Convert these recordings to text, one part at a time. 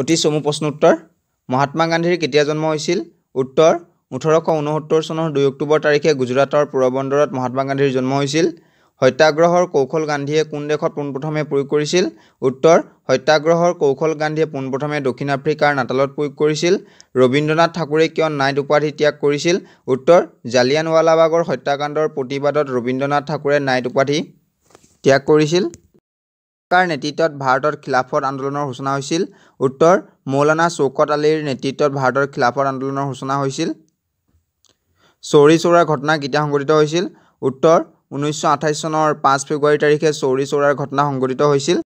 অতি চমু প্ৰশ্ন উত্তৰ মহাত্মা গান্ধীৰ কেতিয়া জন্ম হৈছিল উত্তৰ ওঠৰশ ঊনসত্তৰ চনৰ দুই অক্টোবৰ তাৰিখে গুজৰাটৰ পোৰবন্দৰত মহাত্মা গান্ধীৰ জন্ম হৈছিল সত্যাগ্ৰহৰ কৌশল গান্ধীয়ে কোন দেশত পোনপ্ৰথমে প্ৰয়োগ কৰিছিল উত্তৰ সত্যাগ্ৰহৰ কৌশল গান্ধীয়ে পোনপ্ৰথমে দক্ষিণ আফ্ৰিকাৰ নাটালত প্ৰয়োগ কৰিছিল ৰবীন্দ্ৰনাথ ঠাকুৰে কিয় নাইট উপাধি ত্যাগ কৰিছিল উত্তৰ জালিয়ানৱালাবাগৰ হত্যাকাণ্ডৰ প্ৰতিবাদত ৰবীন্দ্ৰনাথ ঠাকুৰে নাইট উপাধি ত্যাগ কৰিছিল কাৰ নেতৃত্বত ভাৰতৰ খিলাফত আন্দোলনৰ সূচনা হৈছিল উত্তৰ মৌলানা চৌকত আলীৰ নেতৃত্বত ভাৰতৰ খিলাফত আন্দোলনৰ সূচনা হৈছিল চৌৰি চৌৰাৰ ঘটনা কেতিয়া সংঘটিত হৈছিল উত্তৰ ঊনৈছশ আঠাইছ চনৰ পাঁচ ফেব্ৰুৱাৰী তাৰিখে চৌৰি চৌৰাৰ ঘটনা সংঘটিত হৈছিল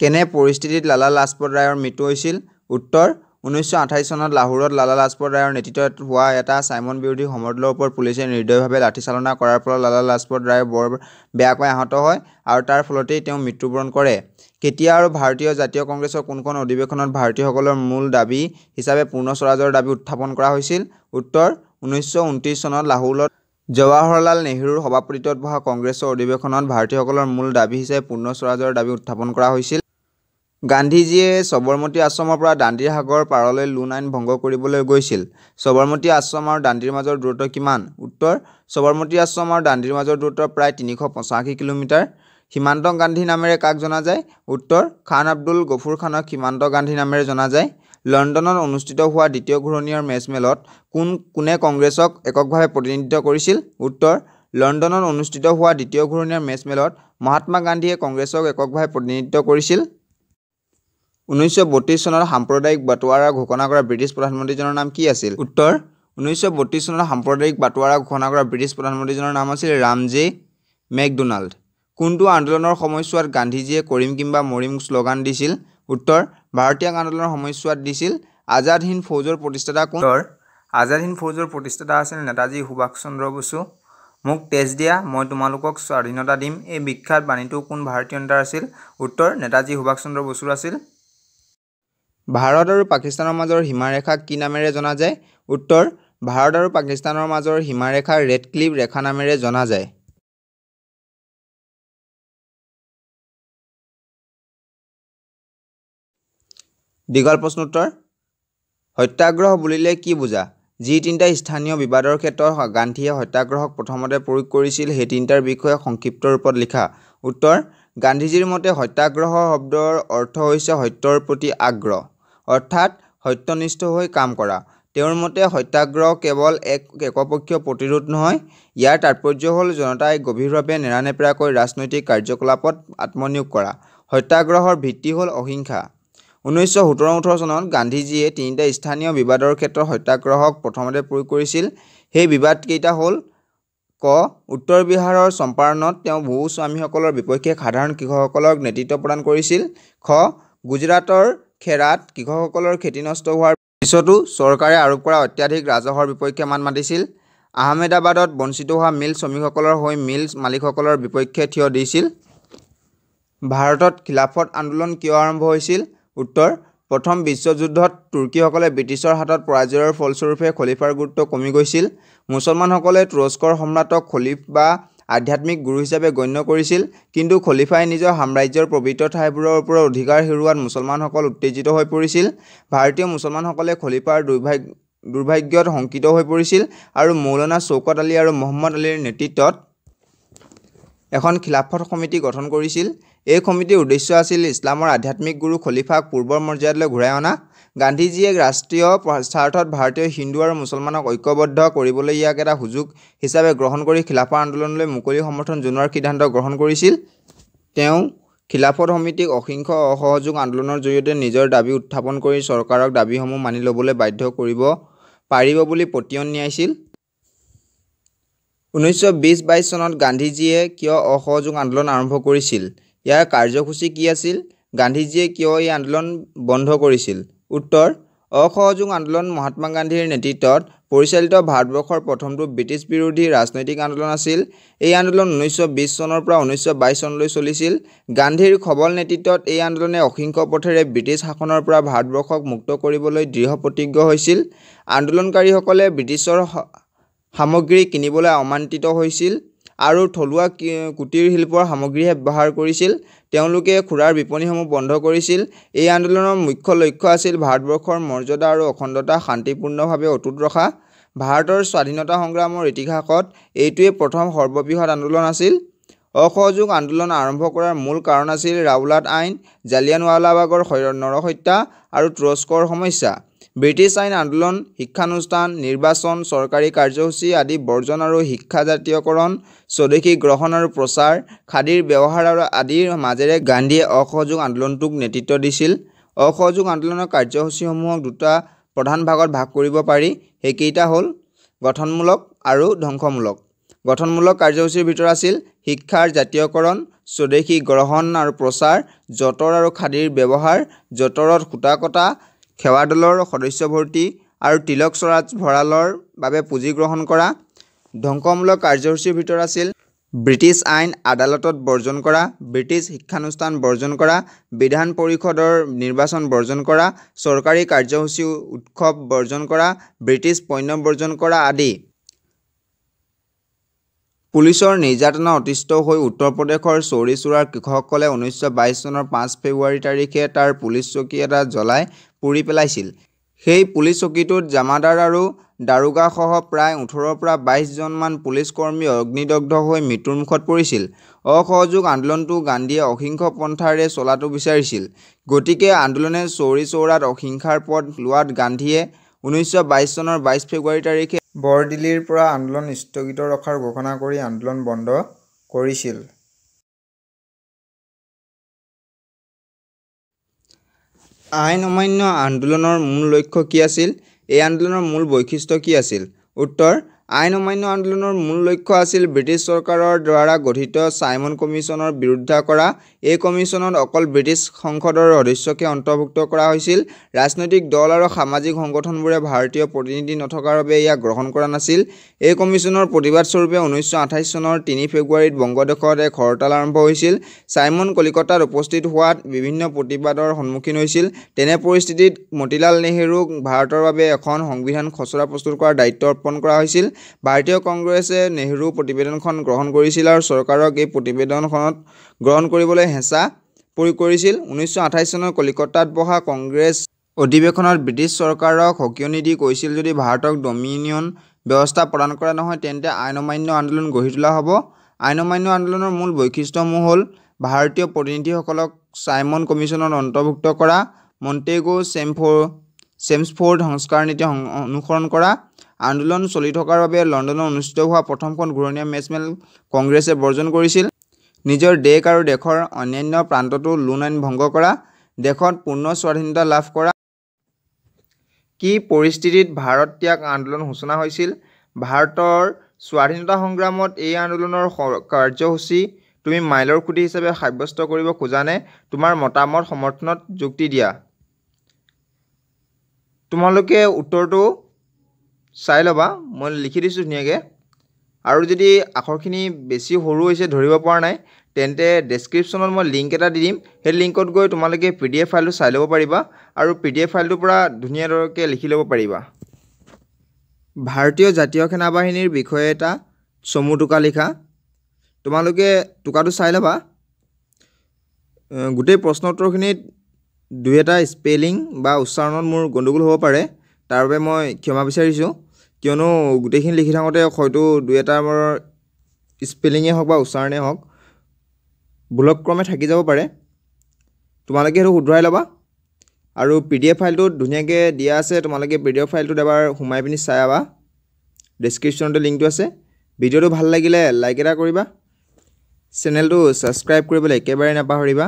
কেনে পৰিস্থিতিত লালা লাজপত ৰায়ৰ মৃত্যু হৈছিল উত্তৰ ঊনৈছশ আঠাইছ চনত লাহোৰত লালা লাজপত ৰায়ৰ নেতৃত্বত হোৱা এটা চাইমন বিৰোধী সমদলৰ ওপৰত পুলিচে নিৰ্দয়ভাৱে লাঠিচালনা কৰাৰ ফলত লালা লাজপত ৰায় বৰ বেয়াকৈ আহত হয় আৰু তাৰ ফলতেই তেওঁ মৃত্যুবৰণ কৰে কেতিয়া আৰু ভাৰতীয় জাতীয় কংগ্ৰেছৰ কোনখন অধিৱেশনত ভাৰতীয়সকলৰ মূল দাবী হিচাপে পূৰ্ণ স্বৰাজৰ দাবী উত্থাপন কৰা হৈছিল উত্তৰ ঊনৈছশ চনত লাহোৰত জৱাহৰলাল নেহৰুৰ সভাপতিত্বত বহা কংগ্ৰেছৰ অধিৱেশনত ভাৰতীয়সকলৰ মূল দাবী হিচাপে পূৰ্ণ স্বৰাজৰ দাবী উত্থাপন কৰা হৈছিল গান্ধীজীয়ে সবৰমতী আশ্ৰমৰ পৰা দাণ্ডীৰ সাগৰ পাৰলৈ লোন আইন ভংগ কৰিবলৈ গৈছিল সবৰমতী আশ্ৰম আৰু দাণ্ডীৰ মাজৰ দূৰত্ব কিমান উত্তৰ সবৰমতী আশ্ৰম আৰু দাণ্ডীৰ মাজৰ দূৰত্ব প্ৰায় তিনিশ পঁচাশী কিলোমিটাৰ সীমান্ত গান্ধী নামেৰে কাক জনা যায় উত্তৰ খান আব্দুল গফুৰ খানক সীমান্ত গান্ধী নামেৰে জনা যায় লণ্ডনত অনুষ্ঠিত হোৱা দ্বিতীয় ঘূৰণীয়াৰ মেচ মেলত কোন কোনে কংগ্ৰেছক এককভাৱে প্ৰতিনিধিত্ব কৰিছিল উত্তৰ লণ্ডনত অনুষ্ঠিত হোৱা দ্বিতীয় ঘূৰণীয়াৰ মেচ মেলত মহাত্মা গান্ধীয়ে কংগ্ৰেছক এককভাৱে প্ৰতিনিধিত্ব কৰিছিল ঊনৈছশ বত্ৰিছ চনৰ সাম্প্ৰদায়িক বাটোৱাৰা ঘোষণা কৰা ব্ৰিটিছ প্ৰধানমন্ত্ৰীজনৰ নাম কি আছিল উত্তৰ ঊনৈছশ বত্ৰিছ চনৰ সাম্প্ৰদায়িক বাটোৱাৰা ঘোষণা কৰা ব্ৰিটিছ প্ৰধানমন্ত্ৰীজনৰ নাম আছিল ৰাম জে মেকডনাল্ড কোনটো আন্দোলনৰ সময়ছোৱাত গান্ধীজীয়ে কৰিম কিম্বা মৰিম শ্লোগান দিছিল উত্তৰ ভাৰতীয় আন্দোলনৰ সময়ছোৱাত দিছিল আজাদ হিন্দ ফৌজৰ প্ৰতিষ্ঠাতা উত্তৰ আজাদ হিন্দ ফৌজৰ প্ৰতিষ্ঠাতা আছিল নেতাজী সুভাষ চন্দ্ৰ বসু মোক তেজ দিয়া মই তোমালোকক স্বাধীনতা দিম এই বিখ্যাত বাণীটো কোন ভাৰতীয় নেতাৰ আছিল উত্তৰ নেতাজী সুভাষ চন্দ্ৰ বসুৰ আছিল ভাৰত আৰু পাকিস্তানৰ মাজৰ সীমাৰেখা কি নামেৰে জনা যায় উত্তৰ ভাৰত আৰু পাকিস্তানৰ মাজৰ সীমাৰেখা ৰেড ক্লিফ ৰেখা নামেৰে জনা যায় দীঘল প্ৰশ্নোত্তৰ সত্যাগ্ৰহ বুলিলে কি বুজা যি তিনিটা স্থানীয় বিবাদৰ ক্ষেত্ৰত গান্ধীয়ে সত্যাগ্ৰহক প্ৰথমতে প্ৰয়োগ কৰিছিল সেই তিনিটাৰ বিষয়ে সংক্ষিপ্ত ৰূপত লিখা উত্তৰ গান্ধীজীৰ মতে সত্যাগ্ৰহ শব্দৰ অৰ্থ হৈছে সত্যৰ প্ৰতি আগ্ৰহ অৰ্থাৎ সত্যনিষ্ঠ হৈ কাম কৰা তেওঁৰ মতে সত্যাগ্ৰহ কেৱল এক একপক্ষীয় প্ৰতিৰোধ নহয় ইয়াৰ তাৎপৰ্য হ'ল জনতাই গভীৰভাৱে নেৰানেপেৰাকৈ ৰাজনৈতিক কাৰ্যকলাপত আত্মনিয়োগ কৰা সত্যাগ্ৰহৰ ভিত্তি হ'ল অহিংসা ঊনৈছশ সোতৰ ওঠৰ চনত গান্ধীজীয়ে তিনিটা স্থানীয় বিবাদৰ ক্ষেত্ৰত সত্যাগ্ৰহক প্ৰথমতে প্ৰয়োগ কৰিছিল সেই বিবাদকেইটা হ'ল ক উত্তৰ বিহাৰৰ চম্পাৰণত তেওঁ ভূ স্বামীসকলৰ বিপক্ষে সাধাৰণ কৃষকসকলক নেতৃত্ব প্ৰদান কৰিছিল খ গুজৰাটৰ খেৰাত কৃষকসকলৰ খেতি নষ্ট হোৱাৰ পিছতো চৰকাৰে আৰোপ কৰা অত্যাধিক ৰাজহৰ বিপক্ষে মাত মাতিছিল আহমেদাবাদত বঞ্চিত হোৱা মিল শ্ৰমিকসকলৰ হৈ মিল মালিকসকলৰ বিপক্ষে থিয় দিছিল ভাৰতত খিলাফত আন্দোলন কিয় আৰম্ভ হৈছিল উত্তৰ প্ৰথম বিশ্বযুদ্ধত তুৰ্কীসকলে ব্ৰিটিছৰ হাতত পৰাজয়ৰ ফলস্বৰূপে খলিফাৰ গুৰুত্ব কমি গৈছিল মুছলমানসকলে তুৰস্কৰ সম্ৰাটক খলিফ বা আধ্যাত্মিক গুৰু হিচাপে গণ্য কৰিছিল কিন্তু খলিফাই নিজৰ সাম্ৰাজ্যৰ পবিত্ৰ ঠাইবোৰৰ ওপৰত অধিকাৰ হেৰুওৱাত মুছলমানসকল উত্তেজিত হৈ পৰিছিল ভাৰতীয় মুছলমানসকলে খলিফাৰ দুৰ্ভাগ্য দুৰ্ভাগ্যত শংকিত হৈ পৰিছিল আৰু মৌলানা চৌকত আলী আৰু মহম্মদ আলীৰ নেতৃত্বত এখন খিলাফত সমিতি গঠন কৰিছিল এই সমিতিৰ উদ্দেশ্য আছিল ইছলামৰ আধ্যাত্মিক গুৰু খলিফাক পূৰ্বৰ মৰ্যাদালৈ ঘূৰাই অনা গান্ধীজীয়ে ৰাষ্ট্ৰীয় স্বাৰ্থত ভাৰতীয় হিন্দু আৰু মুছলমানক ঐক্যবদ্ধ কৰিবলৈ ইয়াক এটা সুযোগ হিচাপে গ্ৰহণ কৰি খিলাফা আন্দোলনলৈ মুকলি সমৰ্থন জনোৱাৰ সিদ্ধান্ত গ্ৰহণ কৰিছিল তেওঁ খিলাফত সমিতিক অসিংস অসহযোগ আন্দোলনৰ জৰিয়তে নিজৰ দাবী উত্থাপন কৰি চৰকাৰক দাবীসমূহ মানি ল'বলৈ বাধ্য কৰিব পাৰিব বুলি পতিয়ন নিয়াইছিল ঊনৈছশ বিছ বাইছ চনত গান্ধীজীয়ে কিয় অসহযোগ আন্দোলন আৰম্ভ কৰিছিল ইয়াৰ কাৰ্যসূচী কি আছিল গান্ধীজীয়ে কিয় এই আন্দোলন বন্ধ কৰিছিল উত্তৰ অসহযোগ আন্দোলন মহাত্মা গান্ধীৰ নেতৃত্বত পৰিচালিত ভাৰতবৰ্ষৰ প্ৰথমটো ব্ৰিটিছ বিৰোধী ৰাজনৈতিক আন্দোলন আছিল এই আন্দোলন ঊনৈছশ বিছ চনৰ পৰা ঊনৈছশ বাইছ চনলৈ চলিছিল গান্ধীৰ সবল নেতৃত্বত এই আন্দোলনে অসিংস পথেৰে ব্ৰিটিছ শাসনৰ পৰা ভাৰতবৰ্ষক মুক্ত কৰিবলৈ দৃঢ় প্ৰতিজ্ঞ হৈছিল আন্দোলনকাৰীসকলে ব্ৰিটিছৰ সামগ্ৰী কিনিবলৈ অমান্তিত হৈছিল আৰু থলুৱা কুটিৰ শিল্পৰ সামগ্ৰীহে ব্যৱহাৰ কৰিছিল তেওঁলোকে খুৰাৰ বিপণীসমূহ বন্ধ কৰিছিল এই আন্দোলনৰ মুখ্য লক্ষ্য আছিল ভাৰতবৰ্ষৰ মৰ্যাদা আৰু অখণ্ডতা শান্তিপূৰ্ণভাৱে অটুট ৰখা ভাৰতৰ স্বাধীনতা সংগ্ৰামৰ ইতিহাসত এইটোৱে প্ৰথম সৰ্ববৃহৎ আন্দোলন আছিল অসহযোগ আন্দোলন আৰম্ভ কৰাৰ মূল কাৰণ আছিল ৰাওলাট আইন জালিয়ানৱালাবাগৰ নৰহত্যা আৰু তুৰস্কৰ সমস্যা ব্ৰিটিছ আইন আন্দোলন শিক্ষানুষ্ঠান নিৰ্বাচন চৰকাৰী কাৰ্যসূচী আদি বৰ্জন আৰু শিক্ষা জাতীয়কৰণ স্বদেশী গ্ৰহণ আৰু প্ৰচাৰ খাদীৰ ব্যৱহাৰ আৰু আদিৰ মাজেৰে গান্ধীয়ে অসহযোগ আন্দোলনটোক নেতৃত্ব দিছিল অসহযোগ আন্দোলনৰ কাৰ্যসূচীসমূহক দুটা প্ৰধান ভাগত ভাগ কৰিব পাৰি সেইকেইটা হ'ল গঠনমূলক আৰু ধ্বংসমূলক গঠনমূলক কাৰ্যসূচীৰ ভিতৰত আছিল শিক্ষাৰ জাতীয়কৰণ স্বদেশী গ্ৰহণ আৰু প্ৰচাৰ যঁতৰ আৰু খাদীৰ ব্যৱহাৰ যঁতৰত সূতা কটা সেৱা দলৰ সদস্য ভৰ্তি আৰু তিলক স্বৰাজ ভঁৰালৰ বাবে পুঁজি গ্ৰহণ কৰা ধ্বংসমূলক কাৰ্যসূচীৰ ভিতৰত আছিল ব্ৰিটিছ আইন আদালতত বৰ্জন কৰা ব্ৰিটিছ শিক্ষানুষ্ঠান বৰ্জন কৰা বিধান পৰিষদৰ নিৰ্বাচন বৰ্জন কৰা চৰকাৰী কাৰ্যসূচী উৎসৱ বৰ্জন কৰা ব্ৰিটিছ পণ্য বৰ্জন কৰা আদি পুলিচৰ নিৰ্যাতনা অতিষ্ঠ হৈ উত্তৰ প্ৰদেশৰ চৌৰি চোৰাৰ কৃষকসকলে ঊনৈছশ বাইছ চনৰ পাঁচ ফেব্ৰুৱাৰী তাৰিখে তাৰ পুলিচ চকী এটা জ্বলাই পুৰি পেলাইছিল সেই পুলিচ চকীটোত জামাদাৰ আৰু দাৰোগাসহ প্ৰায় ওঠৰৰ পৰা বাইছজনমান পুলিচ কৰ্মী অগ্নিদগ্ধ হৈ মৃত্যুৰ মুখত পৰিছিল অসহযোগ আন্দোলনটো গান্ধীয়ে অসিংস পন্থাৰে চলাটো বিচাৰিছিল গতিকে আন্দোলনে চৌৰি চৌৰাত অসিংসাৰ পথ লোৱাত গান্ধীয়ে ঊনৈছশ বাইছ চনৰ বাইছ ফেব্ৰুৱাৰী তাৰিখে বৰদিল্লীৰ পৰা আন্দোলন স্থগিত ৰখাৰ ঘোষণা কৰি আন্দোলন বন্ধ কৰিছিল আইন অমান্য আন্দোলনৰ মূল লক্ষ্য কি আছিল এই আন্দোলনৰ মূল বৈশিষ্ট্য কি আছিল উত্তৰ আইন অমান্য আন্দোলনৰ মূল লক্ষ্য আছিল ব্ৰিটিছ চৰকাৰৰ দ্বাৰা গঠিত ছাইমন কমিছনৰ বিৰুদ্ধে কৰা এই কমিছনত অকল ব্ৰিটিছ সংসদৰ সদস্যকে অন্তৰ্ভুক্ত কৰা হৈছিল ৰাজনৈতিক দল আৰু সামাজিক সংগঠনবোৰে ভাৰতীয় প্ৰতিনিধি নথকাৰ বাবে ইয়াক গ্ৰহণ কৰা নাছিল এই কমিছনৰ প্ৰতিবাদস্বৰূপে ঊনৈছশ আঠাইছ চনৰ তিনি ফেব্ৰুৱাৰীত বংগদেশত এক হৰতাল আৰম্ভ হৈছিল ছাইমন কলিকতাত উপস্থিত হোৱাত বিভিন্ন প্ৰতিবাদৰ সন্মুখীন হৈছিল তেনে পৰিস্থিতিত মতিলাল নেহেৰুক ভাৰতৰ বাবে এখন সংবিধান খচৰা প্ৰস্তুত কৰাৰ দায়িত্ব অৰ্পণ কৰা হৈছিল ভাৰতীয় কংগ্ৰেছে নেহৰু প্ৰতিবেদনখন গ্ৰহণ কৰিছিল আৰু চৰকাৰক এই প্ৰতিবেদনখনত গ্ৰহণ কৰিবলৈ হেঁচা প্ৰয়োগ কৰিছিল ঊনৈছশ আঠাইছ চনত কলিকতাত বহা কংগ্ৰেছ অধিৱেশনত ব্ৰিটিছ চৰকাৰক সকিয়নি দি কৈছিল যদি ভাৰতক ডমিনিয়ন ব্যৱস্থা প্ৰদান কৰা নহয় তেন্তে আইন অমান্য আন্দোলন গঢ়ি তোলা হ'ব আইন অমান্য আন্দোলনৰ মূল বৈশিষ্ট্যসমূহ হ'ল ভাৰতীয় প্ৰতিনিধিসকলক চাইমন কমিশ্যনত অন্তৰ্ভুক্ত কৰা মণ্টেগ' চেমফ' চেমছফৰ্ড সংস্কাৰ নীতি অনুসৰণ কৰা আন্দোলন চলি থকাৰ বাবে লণ্ডনত অনুষ্ঠিত হোৱা প্ৰথমখন ঘূৰণীয়া মেচমেল কংগ্ৰেছে বৰ্জন কৰিছিল নিজৰ দেশ আৰু দেশৰ অন্যান্য প্ৰান্ততো লোন আইন ভংগ কৰা দেশত পূৰ্ণ স্বাধীনতা লাভ কৰা কি পৰিস্থিতিত ভাৰত ত্যাগ আন্দোলন সূচনা হৈছিল ভাৰতৰ স্বাধীনতা সংগ্ৰামত এই আন্দোলনৰ কাৰ্যসূচী তুমি মাইলৰ খুঁটি হিচাপে সাব্যস্ত কৰিব খোজানে তোমাৰ মতামত সমৰ্থনত যুক্তি দিয়া তোমালোকে উত্তৰটো চাই ল'বা মই লিখি দিছোঁ ধুনীয়াকৈ আৰু যদি আখৰখিনি বেছি সৰু হৈছে ধৰিব পৰা নাই তেন্তে ডেছক্ৰিপশ্যনত মই লিংক এটা দি দিম সেই লিংকত গৈ তোমালোকে পি ডি এফ ফাইলটো চাই ল'ব পাৰিবা আৰু পি ডি এফ ফাইলটোৰ পৰা ধুনীয়াকৈ লিখি ল'ব পাৰিবা ভাৰতীয় জাতীয় সেনা বাহিনীৰ বিষয়ে এটা চমু টোকা লিখা তোমালোকে টোকাটো চাই ল'বা গোটেই প্ৰশ্ন উত্তৰখিনিত দুই এটা স্পেলিং বা উচ্চাৰণত মোৰ গণ্ডগোল হ'ব পাৰে তাৰ বাবে মই ক্ষমা বিচাৰিছোঁ কিয়নো গোটেইখিনি লিখি থাকোঁতে হয়তো দুই এটা মোৰ স্পেলিঙে হওক বা উচ্চাৰণেই হওক ভুলক্ৰমে থাকি যাব পাৰে তোমালোকে সেইটো শুধৰাই ল'বা আৰু পি ডি এফ ফাইলটো ধুনীয়াকৈ দিয়া আছে তোমালোকে পি ডি এফ ফাইলটোত এবাৰ সোমাই পিনি চাই আবা ডেছক্ৰিপশ্যনতে লিংকটো আছে ভিডিঅ'টো ভাল লাগিলে লাইক এটা কৰিবা চেনেলটো ছাবস্ক্ৰাইব কৰিবলৈ একেবাৰে নাপাহৰিবা